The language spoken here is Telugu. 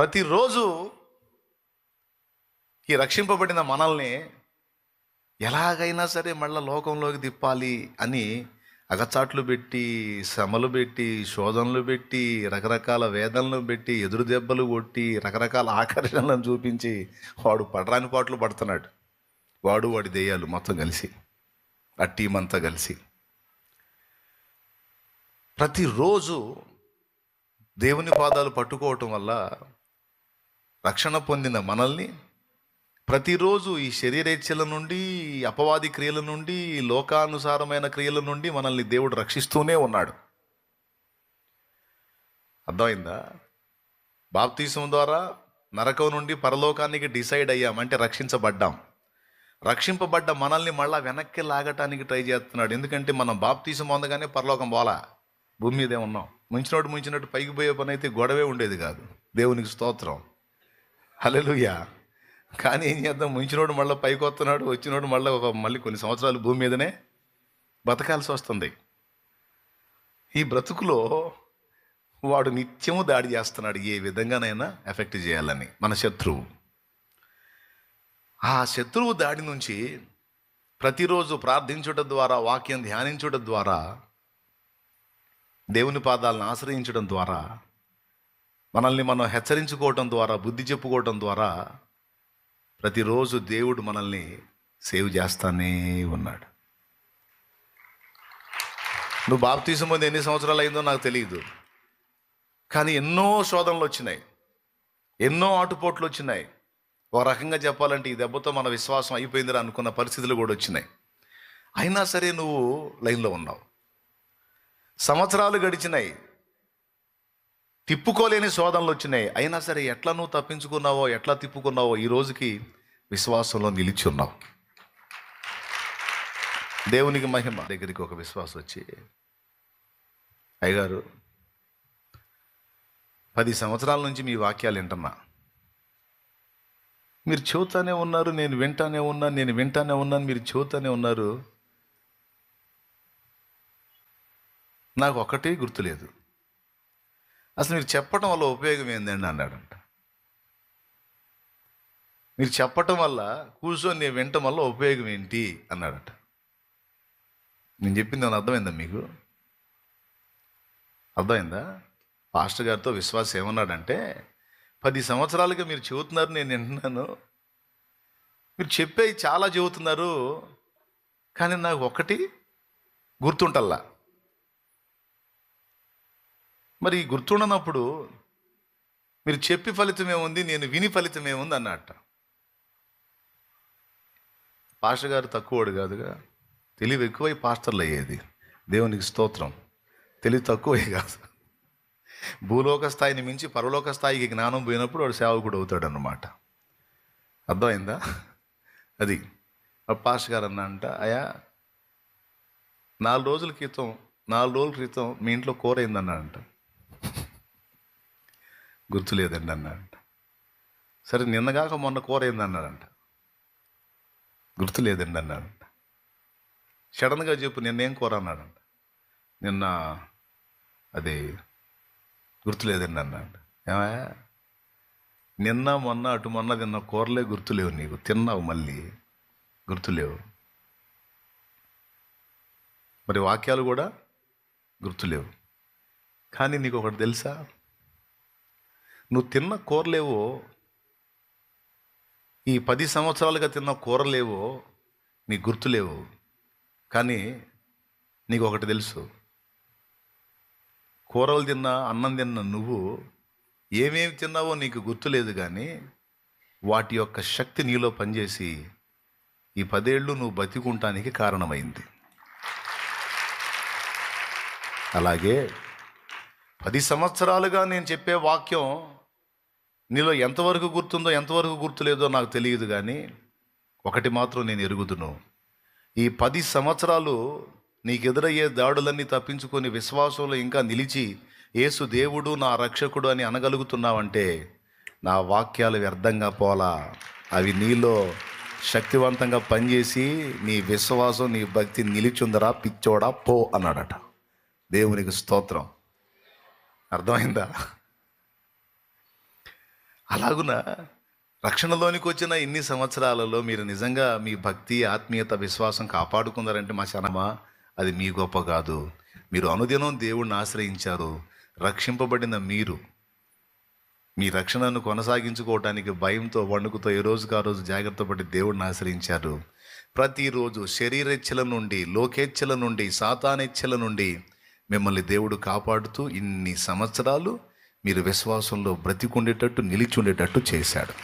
ప్రతిరోజు ఈ రక్షింపబడిన మనల్ని ఎలాగైనా సరే మళ్ళీ లోకంలోకి తిప్పాలి అని అగచాట్లు పెట్టి శ్రమలు పెట్టి శోధనలు పెట్టి రకరకాల వేదనలు పెట్టి ఎదురు దెబ్బలు కొట్టి రకరకాల ఆకర్షణలను చూపించి వాడు పడరాని పాటలు పడుతున్నాడు వాడు వాడి దెయ్యాలు మొత్తం కలిసి ఆ టీం అంతా కలిసి ప్రతిరోజు దేవుని పాదాలు పట్టుకోవటం వల్ల రక్షణ పొందిన మనల్ని ప్రతిరోజు ఈ శరీరేచ్ఛల నుండి అపవాది క్రియల నుండి లోకానుసారమైన క్రియల నుండి మనల్ని దేవుడు రక్షిస్తూనే ఉన్నాడు అర్థమైందా బాప్తీసం ద్వారా నరకం నుండి పరలోకానికి డిసైడ్ అయ్యామంటే అంటే రక్షించబడ్డాం రక్షింపబడ్డ మనల్ని మళ్ళా వెనక్కి లాగటానికి ట్రై చేస్తున్నాడు ఎందుకంటే మనం బాప్తీసం పొందగానే పరలోకం పోలా భూమి మీదే ఉన్నాం ముంచినట్టు ముంచినట్టు పైకి పోయే పని అయితే గొడవే ఉండేది కాదు దేవునికి స్తోత్రం హలలుయా కానీ ఏం చేద్దాం ముంచినోడు మళ్ళీ పైకి వస్తున్నాడు వచ్చినోడు మళ్ళీ ఒక మళ్ళీ కొన్ని సంవత్సరాలు భూమి మీదనే బతకాల్సి వస్తుంది ఈ బ్రతుకులో వాడు నిత్యము దాడి చేస్తున్నాడు ఏ విధంగానైనా ఎఫెక్ట్ చేయాలని మన శత్రువు ఆ శత్రువు దాడి నుంచి ప్రతిరోజు ప్రార్థించుట ద్వారా వాక్యం ధ్యానించుట ద్వారా దేవుని పాదాలను ఆశ్రయించడం ద్వారా మనల్ని మనం హెచ్చరించుకోవటం ద్వారా బుద్ధి చెప్పుకోవటం ద్వారా ప్రతిరోజు దేవుడు మనల్ని సేవ్ చేస్తానే ఉన్నాడు నువ్వు బాప్తీసం పొంది ఎన్ని సంవత్సరాలు అయిందో నాకు తెలియదు కానీ ఎన్నో శోధనలు వచ్చినాయి ఎన్నో ఆటుపోట్లు వచ్చినాయి ఒక రకంగా చెప్పాలంటే ఈ దెబ్బతో మన విశ్వాసం అయిపోయింది అనుకున్న పరిస్థితులు కూడా వచ్చినాయి అయినా సరే నువ్వు లైన్లో ఉన్నావు సంవత్సరాలు గడిచినాయి తిప్పుకోలేని శోధనలు వచ్చినాయి అయినా సరే ఎట్లా నువ్వు తప్పించుకున్నావో ఎట్లా తిప్పుకున్నావో ఈ రోజుకి విశ్వాసంలో నిలిచి ఉన్నావు దేవునికి మహిమ దగ్గరికి ఒక విశ్వాసం వచ్చి అయ్యగారు పది సంవత్సరాల నుంచి మీ వాక్యాలు వింటున్నా మీరు చూతానే ఉన్నారు నేను వింటానే ఉన్నాను నేను వింటానే ఉన్నాను మీరు చూతానే ఉన్నారు నాకు ఒకటి గుర్తులేదు అసలు మీరు చెప్పడం వల్ల ఉపయోగం ఏందండి అన్నాడంట మీరు చెప్పటం వల్ల కూర్చొని వినటం వల్ల ఉపయోగం ఏంటి అన్నాడట నేను చెప్పింది ఏమైనా అర్థమైందా మీకు అర్థమైందా పాస్టర్ గారితో విశ్వాసం ఏమన్నాడంటే పది సంవత్సరాలుగా మీరు చెబుతున్నారు నేను వింటున్నాను మీరు చెప్పే చాలా చెబుతున్నారు కానీ నాకు ఒకటి గుర్తుంటల్లా మరి గుర్తుండనప్పుడు మీరు చెప్పి ఫలితం ఏముంది నేను విని ఫలితం ఏముంది అన్నట్ట పాష గారు తక్కువడు కాదుగా తెలివి ఎక్కువై పాస్టర్లు అయ్యేది దేవునికి స్తోత్రం తెలివి తక్కువే కాదు భూలోక స్థాయిని మించి పరలోక స్థాయికి జ్ఞానం పోయినప్పుడు వాడు సేవకుడు అవుతాడు అన్నమాట అర్థమైందా అది పాష గారు అన్న అంట అయా నాలుగు రోజుల క్రితం నాలుగు రోజుల క్రితం మీ ఇంట్లో కూర అయిందన్నంట గుర్తులేదండి అన్నాడంట సరే నిన్నగాక మొన్న కూర ఏందన్నాడంట గుర్తులేదండి అన్నాడంట సడన్గా చెప్పు నిన్నేం కూర అన్నాడంట నిన్న అది గుర్తులేదండి అన్నాడు ఏమా నిన్న మొన్న అటు మొన్న తిన్న కూరలే గుర్తులేవు నీకు తిన్నావు మళ్ళీ గుర్తులేవు మరి వాక్యాలు కూడా గుర్తులేవు కానీ నీకు ఒకటి తెలుసా నువ్వు తిన్న కూరలేవో ఈ పది సంవత్సరాలుగా తిన్న కూరలేవో నీకు గుర్తులేవు కానీ నీకు ఒకటి తెలుసు కూరలు తిన్న అన్నం తిన్న నువ్వు ఏమేమి తిన్నావో నీకు గుర్తులేదు కానీ వాటి యొక్క శక్తి నీలో పనిచేసి ఈ పదేళ్ళు నువ్వు బతికుంటానికి కారణమైంది అలాగే పది సంవత్సరాలుగా నేను చెప్పే వాక్యం నీలో ఎంతవరకు గుర్తుందో ఎంతవరకు గుర్తులేదో నాకు తెలియదు కానీ ఒకటి మాత్రం నేను ఎరుగుదును ఈ పది సంవత్సరాలు నీకు ఎదురయ్యే దాడులన్నీ తప్పించుకొని విశ్వాసంలో ఇంకా నిలిచి ఏసు దేవుడు నా రక్షకుడు అని అనగలుగుతున్నావంటే నా వాక్యాలు వ్యర్థంగా పోలా అవి నీలో శక్తివంతంగా పనిచేసి నీ విశ్వాసం నీ భక్తి నిలిచుందరా పిచ్చోడా పో అన్నాడట దేవునికి స్తోత్రం అర్థమైందా అలాగున రక్షణలోనికి వచ్చిన ఇన్ని సంవత్సరాలలో మీరు నిజంగా మీ భక్తి ఆత్మీయత విశ్వాసం కాపాడుకున్నారంటే మా చనమా అది మీ గొప్ప కాదు మీరు అనుదినం దేవుణ్ణి ఆశ్రయించారు రక్షింపబడిన మీరు మీ రక్షణను కొనసాగించుకోవడానికి భయంతో వణుకుతో ఏ రోజుకు ఆ రోజు జాగ్రత్త పడి దేవుణ్ణి ఆశ్రయించారు ప్రతిరోజు శరీరెచ్చల నుండి లోకేచ్ఛల నుండి సాతానెచ్చల నుండి మిమ్మల్ని దేవుడు కాపాడుతూ ఇన్ని సంవత్సరాలు మీరు విశ్వాసంలో బ్రతికుండేటట్టు నిలిచి ఉండేటట్టు చేశాడు